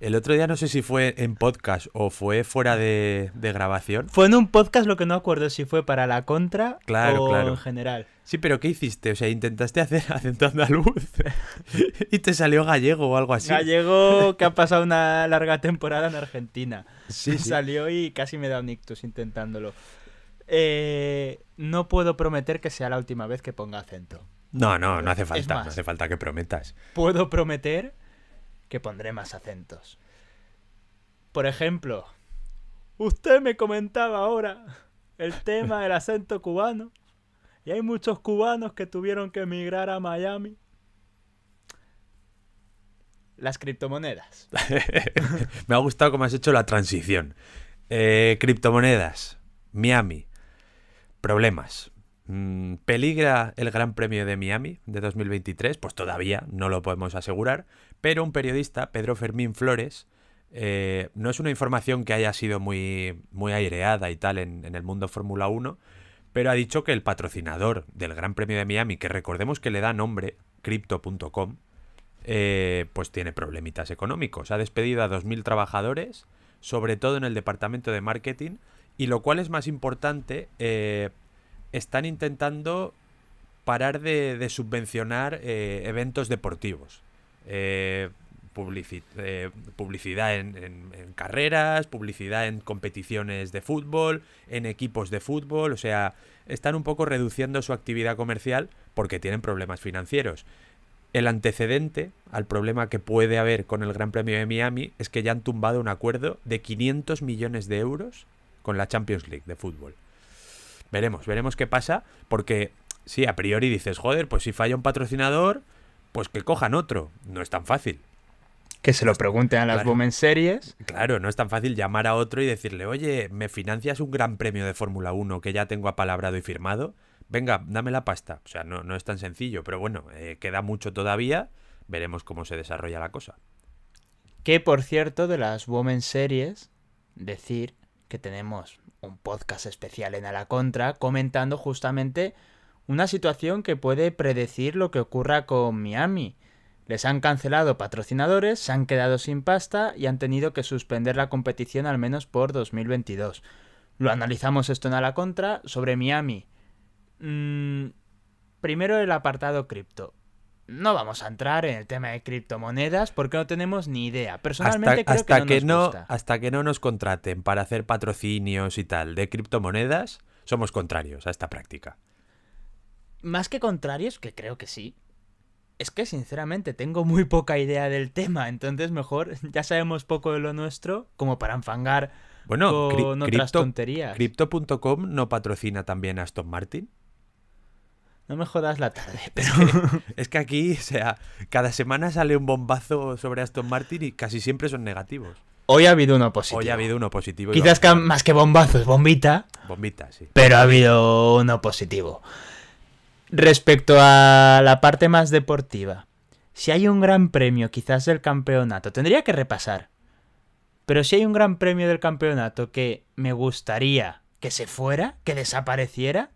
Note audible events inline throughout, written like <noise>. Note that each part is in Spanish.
El otro día no sé si fue en podcast o fue fuera de, grabación. Fue en un podcast lo que no acuerdo si fue para la contra o en general. Sí, pero ¿qué hiciste? O sea, intentaste hacer <laughs> acento luz <laughs> y te salió gallego o algo así. Gallego que ha pasado una larga temporada en Argentina. Sí, Salió y casi me da un ictus intentándolo. Eh, no puedo prometer que sea la última vez que ponga acento. No, no, no hace falta, no hace falta que prometas. Puedo prometer que pondré más acentos. Por ejemplo, usted me comentaba ahora el tema del acento cubano. Y hay muchos cubanos que tuvieron que emigrar a Miami. Las criptomonedas. <laughs> me ha gustado cómo has hecho la transición. Eh, criptomonedas, Miami, problemas. Mm, peligra el Gran Premio de Miami de 2023, pues todavía no lo podemos asegurar, pero un periodista, Pedro Fermín Flores, eh, no es una información que haya sido muy, muy aireada y tal en, el mundo Fórmula 1, pero ha dicho que el patrocinador del Gran Premio de Miami, que recordemos que le da nombre, crypto.com, eh, pues tiene problemitas económicos. Ha despedido a 2.000 trabajadores, sobre todo en el departamento de marketing, y lo cual es más importante eh, están intentando parar de, subvencionar eh, eventos deportivos. Eh, eh, publicidad en carreras, publicidad en competiciones de fútbol, en equipos de fútbol, o sea, están un poco reduciendo su actividad comercial porque tienen problemas financieros. El antecedente al problema que puede haber con el Gran Premio de Miami es que ya han tumbado un acuerdo de 500 millones de euros con la Champions League de fútbol. Veremos, veremos qué pasa, porque si a priori dices, joder, pues si falla un patrocinador, pues que cojan otro. No es tan fácil. Que se lo pregunten a las Women Series. Claro, no es tan fácil llamar a otro y decirle, oye, ¿me financias un gran premio de Fórmula 1 que ya tengo apalabrado y firmado? Venga, dame la pasta. O sea, no, no es tan sencillo, pero bueno, eh, queda mucho todavía. Veremos cómo se desarrolla la cosa. Que por cierto, de las Women Series, decir que tenemos un podcast especial en A la Contra comentando justamente una situación que puede predecir lo que ocurra con Miami. Les han cancelado patrocinadores, se han quedado sin pasta y han tenido que suspender la competición al menos por 2022. Lo analizamos esto en A la Contra sobre Miami. Mm, primero el apartado cripto no vamos a entrar en el tema de criptomonedas porque no tenemos ni idea. Personalmente creo que, no, nos hasta que no nos contraten para hacer patrocinios y tal de criptomonedas, somos contrarios a esta práctica. Más que contrarios, que creo que sí. Es que sinceramente tengo muy poca idea del tema, entonces mejor <laughs> ya sabemos poco de lo nuestro como para enfangar bueno, con otras tonterías. Crypto.com no patrocina también a Aston Martin no me jodas la tarde. <laughs> Pero... es que aquí, o sea, cada semana sale un bombazo sobre Aston Martin y casi siempre son negativos. Hoy ha habido uno positivo. Hoy ha habido uno positivo. Quizás más que bombazos, bombita. Bombita, sí. Pero ha habido uno positivo. Respecto a la parte más deportiva, si hay un gran premio, quizás del campeonato, tendría que repasar. Pero si hay un gran premio del campeonato que me gustaría que se fuera, que desapareciera,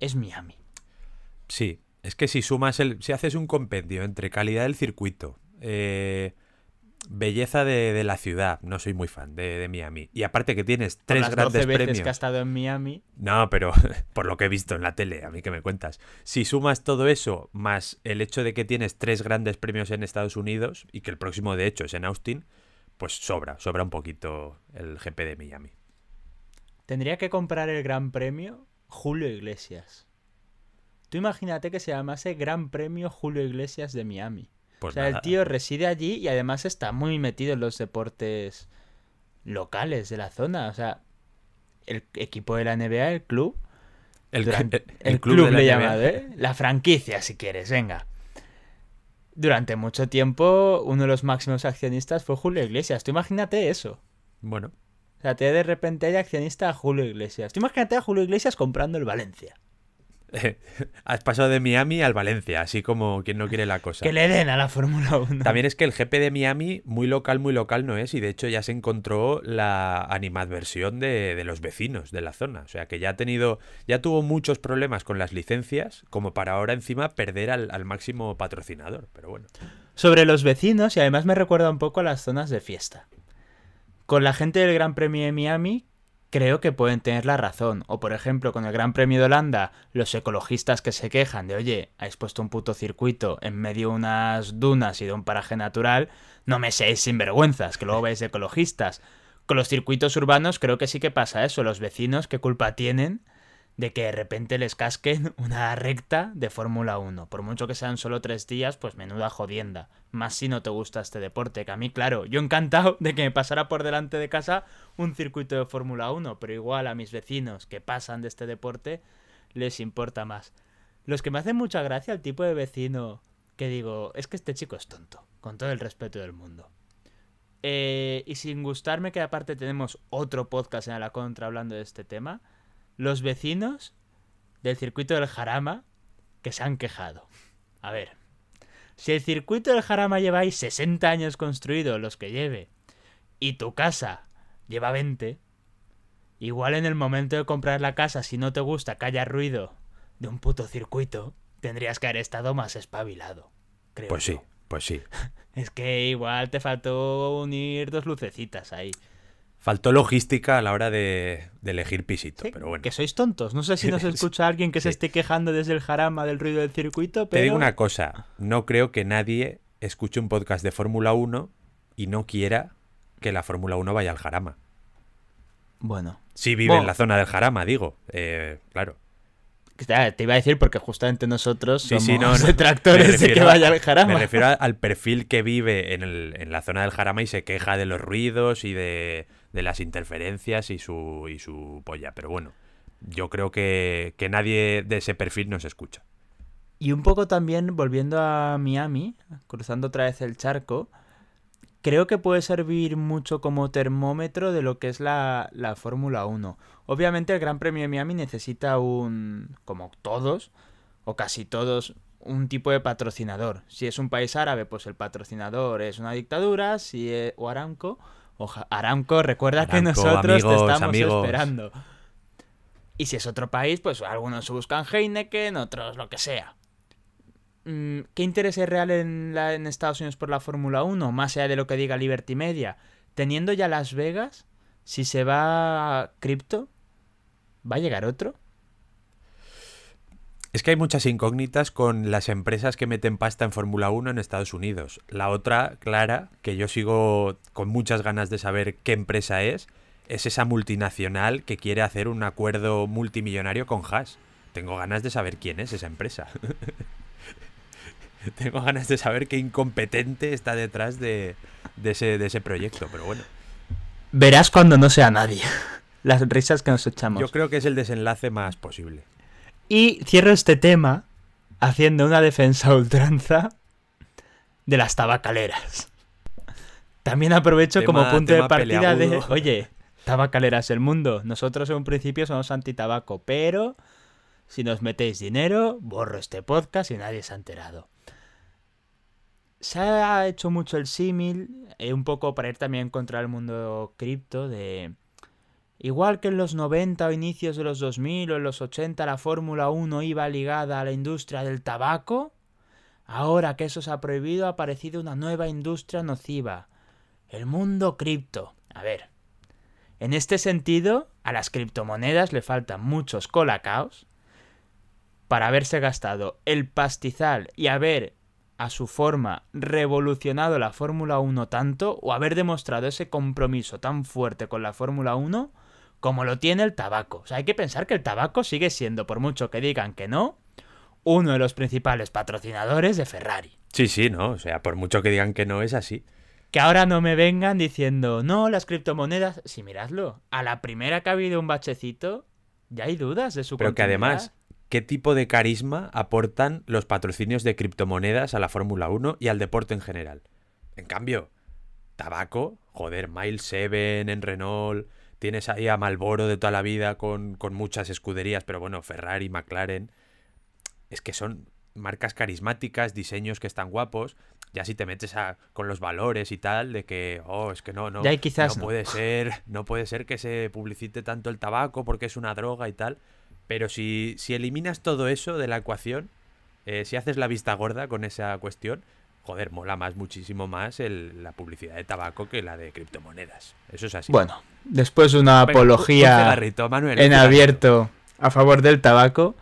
es Miami. Sí, es que si sumas el. Si haces un compendio entre calidad del circuito, eh, belleza de, la ciudad, no soy muy fan de, de Miami. Y aparte que tienes tres grandes premios. estado en Miami. No, pero <laughs> por lo que he visto en la tele, a mí que me cuentas. Si sumas todo eso, más el hecho de que tienes tres grandes premios en Estados Unidos, y que el próximo de hecho es en Austin, pues sobra, sobra un poquito el GP de Miami. Tendría que comprar el gran premio Julio Iglesias imagínate que se llamase Gran Premio Julio Iglesias de Miami. Pues o sea, el tío reside allí y además está muy metido en los deportes locales de la zona. O sea, el equipo de la NBA, el club. El, el, club, he llamado, ¿eh? La franquicia, si quieres, venga. Durante mucho tiempo, uno de los máximos accionistas fue Julio Iglesias. Tú imagínate eso. Bueno. O sea, de repente hay accionista a Julio Iglesias. Tú imagínate a Julio Iglesias comprando el Valencia. <laughs> Has pasado de Miami al Valencia, así como quien no quiere la cosa. Que le den a la Fórmula 1. También es que el jefe de Miami, muy local, muy local no es, y de hecho ya se encontró la animadversión de, los vecinos de la zona. O sea que ya ha tenido, ya tuvo muchos problemas con las licencias, como para ahora encima perder al, al máximo patrocinador. Pero bueno. Sobre los vecinos, y además me recuerda un poco a las zonas de fiesta. Con la gente del Gran Premio de Miami, creo que pueden tener la razón. O por ejemplo, con el Gran Premio de Holanda, los ecologistas que se quejan de, oye, habéis puesto un puto circuito en medio de unas dunas y de un paraje natural, no me seáis sinvergüenzas, que luego vais ecologistas. Con los circuitos urbanos creo que sí que pasa eso, los vecinos, ¿qué culpa tienen? de que de repente les casquen <laughs> una recta de Fórmula 1. Por mucho que sean solo tres días, pues menuda jodienda. Más si no te gusta este deporte, que a mí, claro, yo encantado de que me pasara por delante de casa un circuito de Fórmula 1, pero igual a mis vecinos que pasan de este deporte les importa más. Los que me hacen mucha gracia el tipo de vecino que digo, es que este chico es tonto, con todo el respeto del mundo. Eh, y sin gustarme que aparte tenemos otro podcast en la contra hablando de este tema, los vecinos del circuito del Jarama que se han quejado. A ver, si el circuito del Jarama lleváis 60 años construido, los que lleve, y tu casa lleva 20, igual en el momento de comprar la casa, si no te gusta que haya ruido de un puto circuito, tendrías que haber estado más espabilado. Creo pues sí, pues sí. <laughs> es que igual te faltó unir dos lucecitas ahí. Faltó logística a la hora de, elegir pisito, Que sois tontos. No sé si nos <laughs> escucha alguien que se esté quejando desde el jarama del ruido del circuito, pero... Te digo una cosa. No creo que nadie escuche un podcast de Fórmula 1 y no quiera que la Fórmula 1 vaya al jarama. Bueno. Si vive en la zona del jarama, digo. Eh, claro. Te iba a decir porque justamente nosotros somos <laughs> de que vaya al jarama. Me refiero al perfil que vive en, la zona del jarama y se queja de los ruidos y de, de las interferencias y su, y su polla. Pero bueno, yo creo que, nadie de ese perfil nos escucha. Y un poco también, volviendo a Miami, cruzando otra vez el charco, creo que puede servir mucho como termómetro de lo que es la, Fórmula 1. Obviamente el Gran Premio de Miami necesita un, como todos, o casi todos, un tipo de patrocinador. Si es un país árabe, pues el patrocinador es una dictadura, si es o Aramco, Oja, Aramco, recuerda que nosotros te estamos esperando. Y si es otro país, pues algunos buscan Heineken, otros lo que sea. Mm, ¿Qué interés es real en, la, en Estados Unidos por la Fórmula 1? Más allá de lo que diga Liberty Media. Teniendo ya Las Vegas, si se va a cripto, ¿va a llegar otro? Es que hay muchas incógnitas con las empresas que meten pasta en Fórmula 1 en Estados Unidos. La otra, clara, que yo sigo con muchas ganas de saber qué empresa es, es esa multinacional que quiere hacer un acuerdo multimillonario con Haas. Tengo ganas de saber quién es esa empresa. <laughs> Tengo ganas de saber qué incompetente está detrás de, ese, de ese proyecto, pero bueno. Verás cuando no sea nadie. <laughs> Las risas que nos echamos. Yo creo que es el desenlace más posible. Y cierro este tema haciendo una defensa ultranza de las tabacaleras. También aprovecho como punto de partida de, <laughs> oye, tabacaleras el mundo. Nosotros en un principio somos anti-tabaco, pero si nos metéis dinero, borro este podcast y nadie se ha enterado. Se ha hecho mucho el símil, eh, un poco para ir también contra el mundo cripto, de Igual que en los 90 o inicios de los 2000 o en los 80 la Fórmula 1 iba ligada a la industria del tabaco, ahora que eso se ha prohibido ha aparecido una nueva industria nociva, el mundo cripto. A ver, en este sentido, a las criptomonedas le faltan muchos colacaos para haberse gastado el pastizal y haber, a su forma, revolucionado la Fórmula 1 tanto o haber demostrado ese compromiso tan fuerte con la Fórmula 1 como lo tiene el tabaco. O sea, hay que pensar que el tabaco sigue siendo, por mucho que digan que no, uno de los principales patrocinadores de Ferrari. Sí, sí, no, o sea, por mucho que digan que no es así. Que ahora no me vengan diciendo, no, las criptomonedas, si sí, miradlo, a la primera que ha habido un bachecito, ya hay dudas de su Pero que además, ¿qué tipo de carisma aportan los patrocinios de criptomonedas a la Fórmula 1 y al deporte en general? En cambio, tabaco, joder, Miles 7 en Renault, Tienes ahí a Malboro de toda la vida con, muchas escuderías, pero bueno, Ferrari, McLaren. Es que son marcas carismáticas, diseños que están guapos. Ya si te metes a, con los valores y tal, de que, oh, es que no, no, no, puede ser, no puede ser que se publicite tanto el tabaco porque es una droga y tal. Pero si, si eliminas todo eso de la ecuación, eh, si haces la vista gorda con esa cuestión, joder, mola más, muchísimo más el, la publicidad de tabaco que la de criptomonedas. Eso es así. Bueno, después una apología en abierto a favor del tabaco,